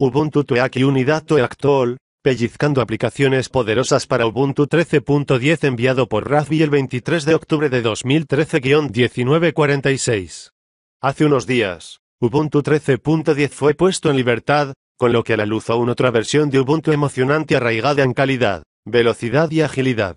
Ubuntu y Unidad Actual, pellizcando aplicaciones poderosas para Ubuntu 13.10 enviado por Razvi el 23 de octubre de 2013-1946. Hace unos días, Ubuntu 13.10 fue puesto en libertad, con lo que a la luz aún otra versión de Ubuntu emocionante arraigada en calidad, velocidad y agilidad.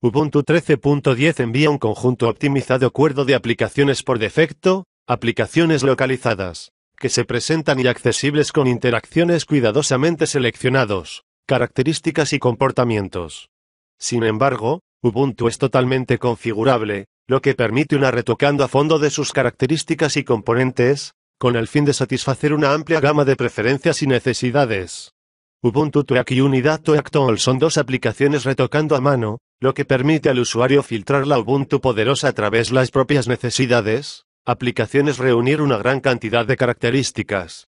Ubuntu 13.10 envía un conjunto optimizado acuerdo de aplicaciones por defecto, aplicaciones localizadas, que se presentan y accesibles con interacciones cuidadosamente seleccionados, características y comportamientos. Sin embargo, Ubuntu es totalmente configurable, lo que permite una retocando a fondo de sus características y componentes, con el fin de satisfacer una amplia gama de preferencias y necesidades. Ubuntu Track y Unidad Tweak Tool son dos aplicaciones retocando a mano, lo que permite al usuario filtrar la Ubuntu poderosa a través las propias necesidades, Aplicaciones reunir una gran cantidad de características.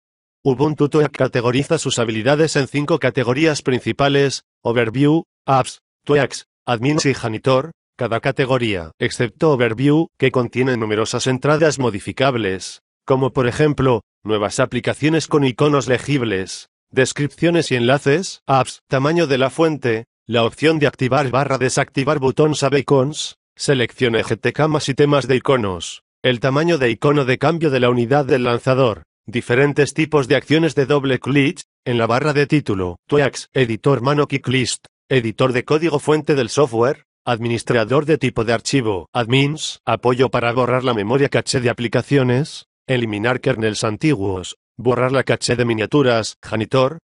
Ubuntu e categoriza sus habilidades en cinco categorías principales, Overview, Apps, Tweaks, Admins y Janitor, cada categoría, excepto Overview, que contiene numerosas entradas modificables, como por ejemplo, nuevas aplicaciones con iconos legibles, descripciones y enlaces, apps, tamaño de la fuente, la opción de activar barra desactivar botón icons, seleccione GTK más y temas de iconos. El tamaño de icono de cambio de la unidad del lanzador. Diferentes tipos de acciones de doble clic, en la barra de título, TWAX, editor mano list editor de código fuente del software, administrador de tipo de archivo, admins, apoyo para borrar la memoria caché de aplicaciones, eliminar kernels antiguos, borrar la caché de miniaturas, janitor.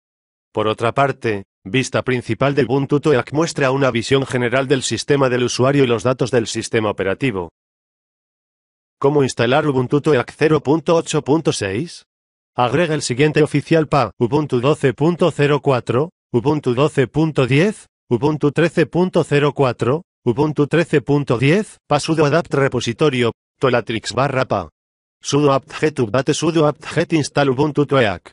Por otra parte, vista principal de Ubuntu TOEAC muestra una visión general del sistema del usuario y los datos del sistema operativo. ¿Cómo instalar Ubuntu e TOEAC 0.8.6? Agrega el siguiente oficial pa: Ubuntu 12.04, Ubuntu 12.10, Ubuntu 13.04, Ubuntu 13.10, pa sudo adapt repositorio, tolatrix barra pa. sudo apt-get sudo apt-get install Ubuntu toeac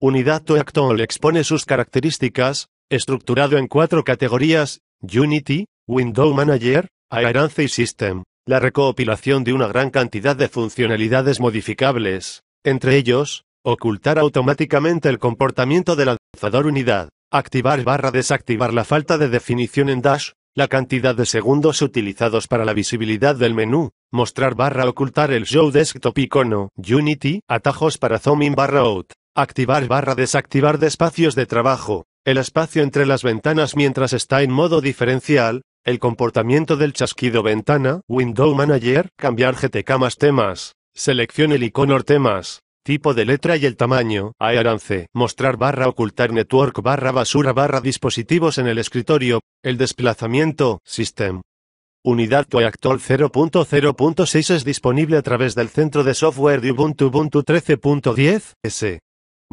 Unidad TOEAC-TOL expone sus características, estructurado en cuatro categorías, Unity, Window Manager, Aerance y System la recopilación de una gran cantidad de funcionalidades modificables, entre ellos, ocultar automáticamente el comportamiento del lanzador unidad, activar barra desactivar la falta de definición en Dash, la cantidad de segundos utilizados para la visibilidad del menú, mostrar barra ocultar el show desktop icono, Unity, atajos para zoom barra out, activar barra desactivar de espacios de trabajo, el espacio entre las ventanas mientras está en modo diferencial, el comportamiento del chasquido ventana, Window Manager, cambiar GTK más temas, selección el icono temas, tipo de letra y el tamaño, Arance. mostrar barra ocultar network barra basura barra dispositivos en el escritorio, el desplazamiento, system. Unidad Actual 0.0.6 es disponible a través del centro de software de Ubuntu Ubuntu 13.10, S.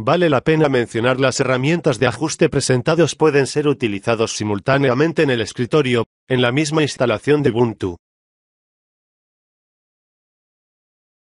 Vale la pena mencionar las herramientas de ajuste presentados pueden ser utilizados simultáneamente en el escritorio, en la misma instalación de Ubuntu,